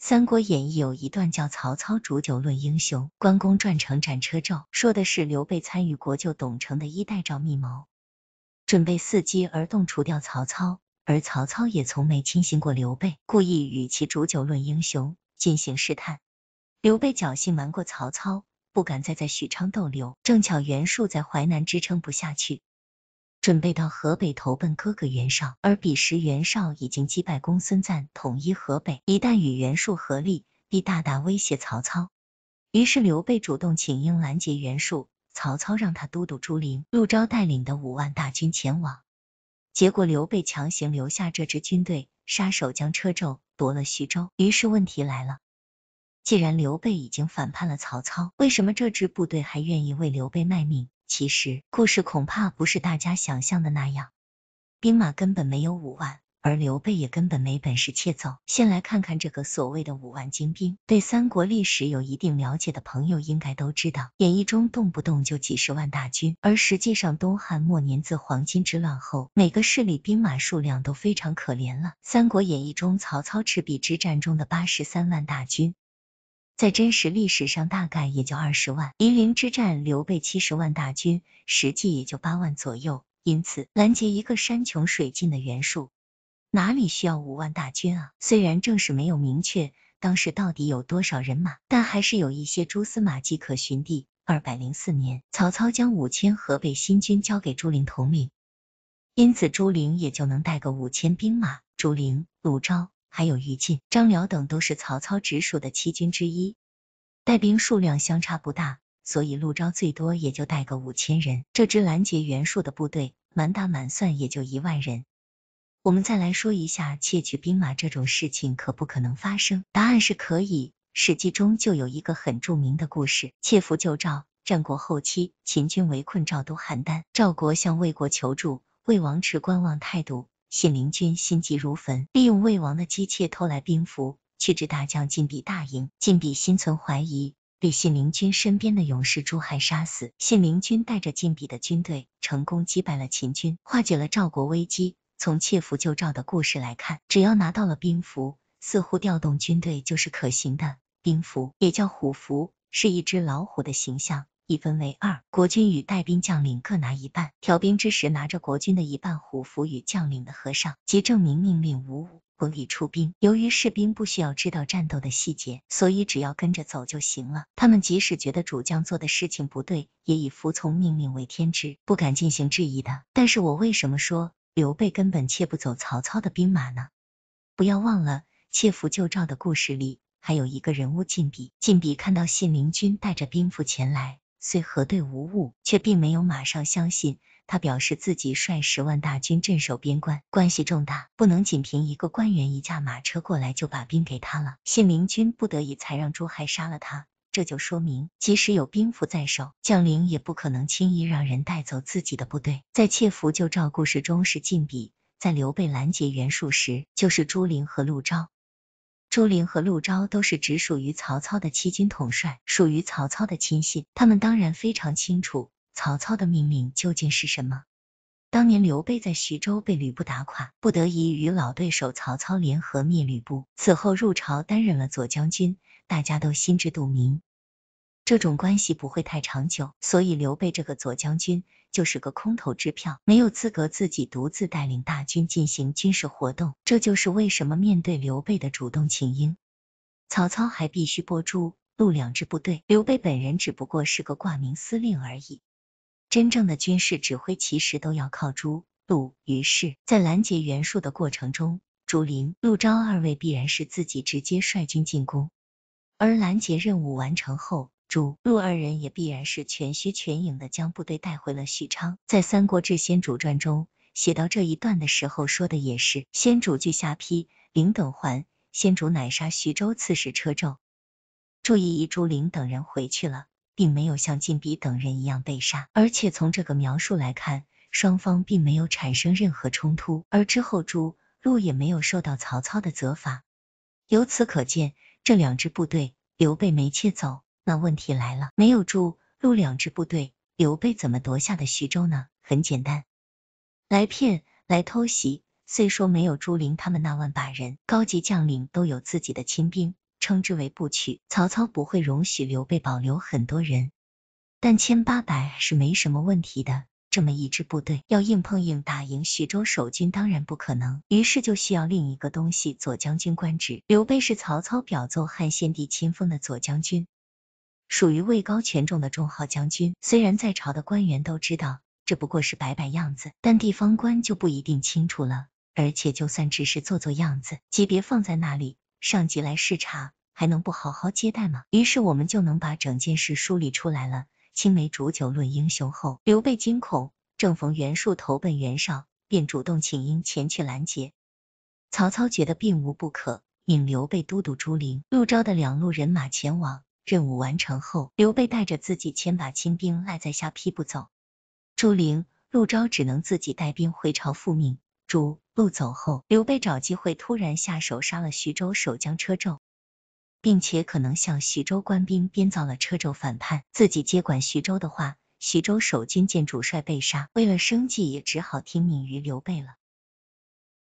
《三国演义》有一段叫曹操煮酒论英雄，关公转城斩车胄，说的是刘备参与国舅董承的衣带诏密谋，准备伺机而动除掉曹操，而曹操也从没轻信过刘备，故意与其煮酒论英雄进行试探。刘备侥幸瞒过曹操，不敢再在许昌逗留，正巧袁术在淮南支撑不下去。准备到河北投奔哥哥袁绍，而彼时袁绍已经击败公孙瓒，统一河北，一旦与袁术合力，必大大威胁曹操。于是刘备主动请缨拦截袁术，曹操让他都督朱林、陆昭带领的五万大军前往。结果刘备强行留下这支军队，杀手将车胄夺了徐州。于是问题来了，既然刘备已经反叛了曹操，为什么这支部队还愿意为刘备卖命？其实，故事恐怕不是大家想象的那样，兵马根本没有五万，而刘备也根本没本事窃走。先来看看这个所谓的五万精兵。对三国历史有一定了解的朋友应该都知道，演义中动不动就几十万大军，而实际上东汉末年自黄巾之乱后，每个势力兵马数量都非常可怜了。三国演义中曹操赤壁之战中的八十三万大军。在真实历史上，大概也就二十万。夷陵之战，刘备七十万大军，实际也就八万左右。因此，拦截一个山穷水尽的袁术，哪里需要五万大军啊？虽然正史没有明确当时到底有多少人马，但还是有一些蛛丝马迹可寻。的。二百零四年，曹操将五千河北新军交给朱林统领，因此朱林也就能带个五千兵马。朱林、鲁昭。还有于禁、张辽等都是曹操直属的七军之一，带兵数量相差不大，所以陆昭最多也就带个五千人。这支拦截袁术的部队，满打满算也就一万人。我们再来说一下窃取兵马这种事情可不可能发生？答案是可以，《史记》中就有一个很著名的故事——窃符救赵。战国后期，秦军围困赵都邯郸，赵国向魏国求助，魏王持观望态度。信陵君心急如焚，利用魏王的姬妾偷来兵符，去至大将晋鄙大营。晋鄙心存怀疑，被信陵君身边的勇士朱亥杀死。信陵君带着晋鄙的军队，成功击败了秦军，化解了赵国危机。从窃符救赵的故事来看，只要拿到了兵符，似乎调动军队就是可行的。兵符也叫虎符，是一只老虎的形象。一分为二，国军与带兵将领各拿一半。调兵之时，拿着国军的一半虎符与将领的合上，即证明命令无误，不以出兵。由于士兵不需要知道战斗的细节，所以只要跟着走就行了。他们即使觉得主将做的事情不对，也以服从命令为天职，不敢进行质疑的。但是我为什么说刘备根本切不走曹操的兵马呢？不要忘了，切符救赵的故事里还有一个人物晋鄙。晋鄙看到信陵君带着兵符前来。虽核对无误，却并没有马上相信。他表示自己率十万大军镇守边关，关系重大，不能仅凭一个官员一架马车过来就把兵给他了。信陵君不得已才让朱亥杀了他，这就说明即使有兵符在手，将领也不可能轻易让人带走自己的部队。在切符救赵故事中，是晋鄙在刘备拦截袁术时，就是朱灵和陆昭。朱灵和陆昭都是直属于曹操的七军统帅，属于曹操的亲信，他们当然非常清楚曹操的命令究竟是什么。当年刘备在徐州被吕布打垮，不得已与老对手曹操联合灭吕布，此后入朝担任了左将军，大家都心知肚明。这种关系不会太长久，所以刘备这个左将军就是个空头支票，没有资格自己独自带领大军进行军事活动。这就是为什么面对刘备的主动请缨，曹操还必须拨出陆两支部队，刘备本人只不过是个挂名司令而已。真正的军事指挥其实都要靠朱陆。于是，在拦截袁术的过程中，朱林、陆昭二位必然是自己直接率军进攻，而拦截任务完成后。朱陆二人也必然是全虚全影的将部队带回了许昌。在《三国志先主传》中写到这一段的时候，说的也是先主具下邳，领等还。先主乃杀徐州刺史车胄。注意，一朱灵等人回去了，并没有像晋鄙等人一样被杀。而且从这个描述来看，双方并没有产生任何冲突，而之后朱陆也没有受到曹操的责罚。由此可见，这两支部队刘备没窃走。那问题来了，没有驻陆两支部队，刘备怎么夺下的徐州呢？很简单，来骗，来偷袭。虽说没有朱林他们那万把人，高级将领都有自己的亲兵，称之为部曲。曹操不会容许刘备保留很多人，但千八百是没什么问题的。这么一支部队，要硬碰硬打赢徐州守军，当然不可能。于是就需要另一个东西——左将军官职。刘备是曹操表奏汉献帝亲封的左将军。属于位高权重的中号将军，虽然在朝的官员都知道，这不过是摆摆样子，但地方官就不一定清楚了。而且就算只是做做样子，级别放在那里，上级来视察，还能不好好接待吗？于是我们就能把整件事梳理出来了。青梅煮酒论英雄后，刘备惊恐，正逢袁术投奔袁绍，便主动请缨前去拦截。曹操觉得并无不可，命刘备都督朱灵、陆昭的两路人马前往。任务完成后，刘备带着自己千把亲兵赖在下邳不走，朱灵、陆昭只能自己带兵回朝复命。朱、陆走后，刘备找机会突然下手杀了徐州守将车胄，并且可能向徐州官兵编造了车胄反叛，自己接管徐州的话，徐州守军见主帅被杀，为了生计也只好听命于刘备了。